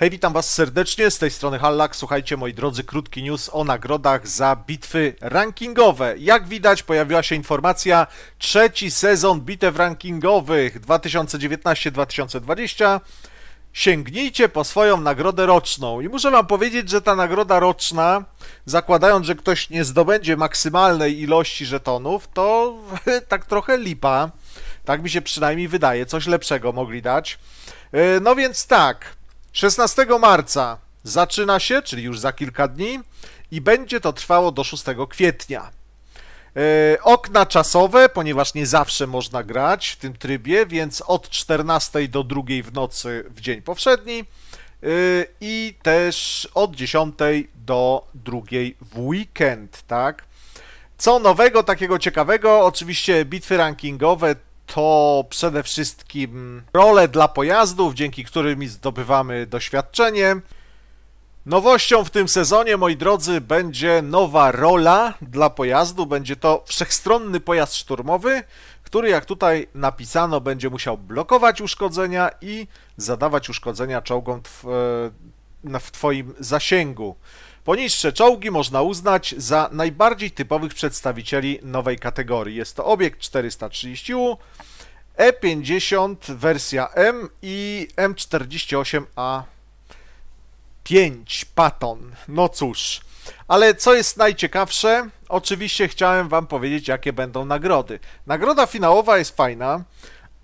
Hej, witam Was serdecznie, z tej strony Hallak. Słuchajcie, moi drodzy, krótki news o nagrodach za bitwy rankingowe. Jak widać, pojawiła się informacja, trzeci sezon bitew rankingowych 2019-2020. Sięgnijcie po swoją nagrodę roczną. I muszę Wam powiedzieć, że ta nagroda roczna, zakładając, że ktoś nie zdobędzie maksymalnej ilości żetonów, to tak trochę lipa. Tak mi się przynajmniej wydaje, coś lepszego mogli dać. E, no więc tak, 16 marca zaczyna się, czyli już za kilka dni, i będzie to trwało do 6 kwietnia. E, okna czasowe, ponieważ nie zawsze można grać w tym trybie, więc od 14 do 2 w nocy w dzień powszedni e, i też od 10 do 2 w weekend, tak? Co nowego, takiego ciekawego? Oczywiście bitwy rankingowe to przede wszystkim role dla pojazdów, dzięki którym zdobywamy doświadczenie. Nowością w tym sezonie, moi drodzy, będzie nowa rola dla pojazdu. Będzie to wszechstronny pojazd szturmowy, który, jak tutaj napisano, będzie musiał blokować uszkodzenia i zadawać uszkodzenia czołgom tw e, w Twoim zasięgu. Poniższe czołgi można uznać za najbardziej typowych przedstawicieli nowej kategorii. Jest to obiekt 430 U, E50 wersja M i M48A5 Paton. No cóż. Ale co jest najciekawsze, oczywiście chciałem Wam powiedzieć, jakie będą nagrody. Nagroda finałowa jest fajna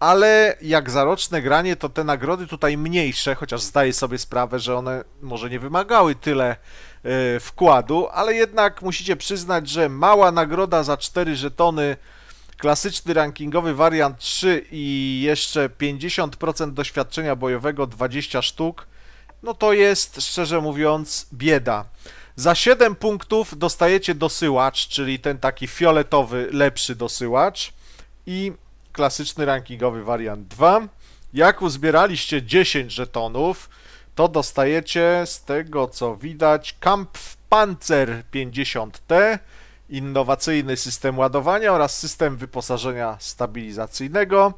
ale jak za roczne granie, to te nagrody tutaj mniejsze, chociaż zdaję sobie sprawę, że one może nie wymagały tyle e, wkładu, ale jednak musicie przyznać, że mała nagroda za 4 żetony, klasyczny rankingowy wariant 3 i jeszcze 50% doświadczenia bojowego 20 sztuk, no to jest szczerze mówiąc bieda. Za 7 punktów dostajecie dosyłacz, czyli ten taki fioletowy, lepszy dosyłacz i klasyczny rankingowy wariant 2. Jak uzbieraliście 10 żetonów, to dostajecie z tego co widać Kampfpanzer 50T, innowacyjny system ładowania oraz system wyposażenia stabilizacyjnego.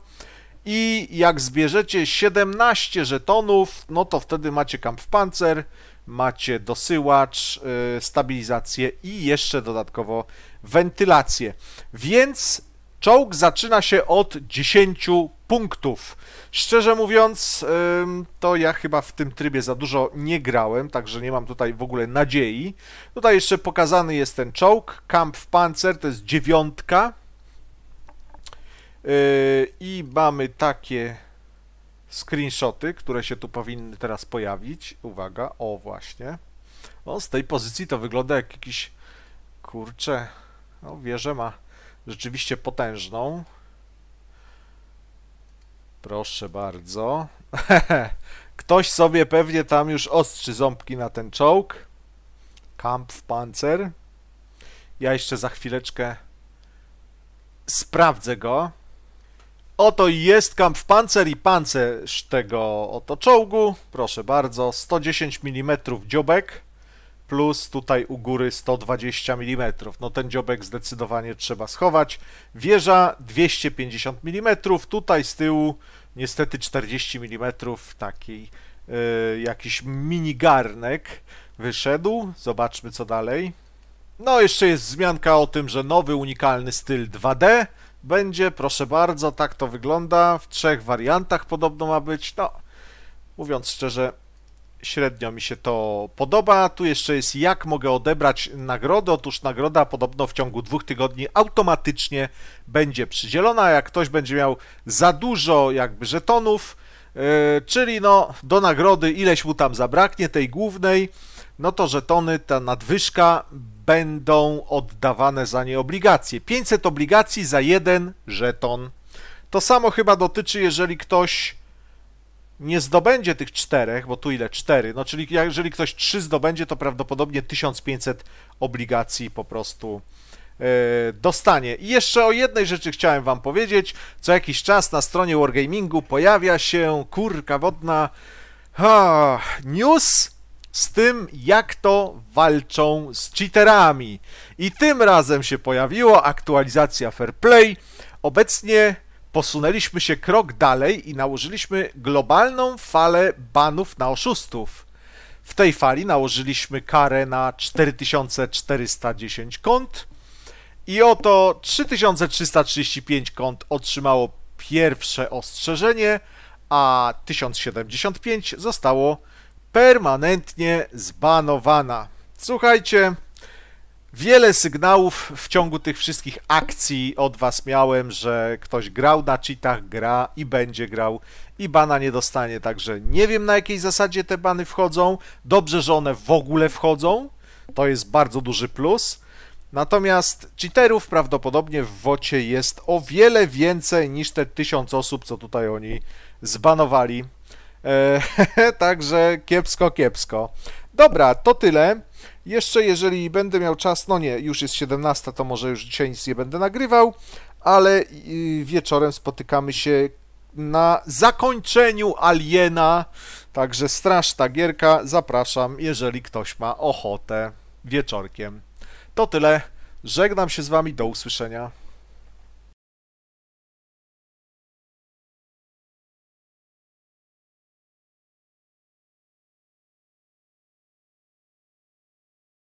I jak zbierzecie 17 żetonów, no to wtedy macie Kampfpanzer, macie dosyłacz, y, stabilizację i jeszcze dodatkowo wentylację. Więc Czołg zaczyna się od 10 punktów. Szczerze mówiąc, to ja chyba w tym trybie za dużo nie grałem, także nie mam tutaj w ogóle nadziei. Tutaj jeszcze pokazany jest ten czołg, Camp Panzer, to jest dziewiątka. Yy, I mamy takie screenshoty, które się tu powinny teraz pojawić. Uwaga, o właśnie. O, z tej pozycji to wygląda jak jakiś, kurczę, no wieże ma rzeczywiście potężną. Proszę bardzo. Ktoś sobie pewnie tam już ostrzy ząbki na ten czołg. Kampfpanzer. Ja jeszcze za chwileczkę sprawdzę go. Oto jest Kampfpanzer i pancerz tego oto czołgu. Proszę bardzo, 110 mm dziobek plus tutaj u góry 120 mm. No ten dziobek zdecydowanie trzeba schować. Wieża 250 mm, tutaj z tyłu niestety 40 mm, taki yy, jakiś minigarnek wyszedł. Zobaczmy co dalej. No jeszcze jest wzmianka o tym, że nowy unikalny styl 2D będzie, proszę bardzo, tak to wygląda. W trzech wariantach podobno ma być, no mówiąc szczerze, średnio mi się to podoba. Tu jeszcze jest, jak mogę odebrać nagrodę. Otóż nagroda podobno w ciągu dwóch tygodni automatycznie będzie przydzielona. Jak ktoś będzie miał za dużo jakby żetonów, yy, czyli no do nagrody ileś mu tam zabraknie, tej głównej, no to żetony, ta nadwyżka będą oddawane za nie obligacje. 500 obligacji za jeden żeton. To samo chyba dotyczy, jeżeli ktoś nie zdobędzie tych czterech, bo tu ile? Cztery. No, czyli jeżeli ktoś trzy zdobędzie, to prawdopodobnie 1500 obligacji po prostu e, dostanie. I jeszcze o jednej rzeczy chciałem Wam powiedzieć. Co jakiś czas na stronie Wargamingu pojawia się kurka wodna news z tym, jak to walczą z cheaterami. I tym razem się pojawiła aktualizacja Fair Play. Obecnie posunęliśmy się krok dalej i nałożyliśmy globalną falę banów na oszustów. W tej fali nałożyliśmy karę na 4410 kont i oto 3335 kont otrzymało pierwsze ostrzeżenie, a 1075 zostało permanentnie zbanowana. Słuchajcie, Wiele sygnałów w ciągu tych wszystkich akcji od was miałem, że ktoś grał na cheatach, gra i będzie grał i bana nie dostanie, także nie wiem na jakiej zasadzie te bany wchodzą. Dobrze, że one w ogóle wchodzą, to jest bardzo duży plus. Natomiast cheaterów prawdopodobnie w wocie jest o wiele więcej niż te tysiąc osób, co tutaj oni zbanowali. Eee, także kiepsko, kiepsko. Dobra, to tyle. Jeszcze jeżeli będę miał czas, no nie, już jest 17, to może już dzisiaj nic nie będę nagrywał, ale y, wieczorem spotykamy się na zakończeniu Aliena, także straszna gierka, zapraszam, jeżeli ktoś ma ochotę wieczorkiem. To tyle, żegnam się z Wami, do usłyszenia.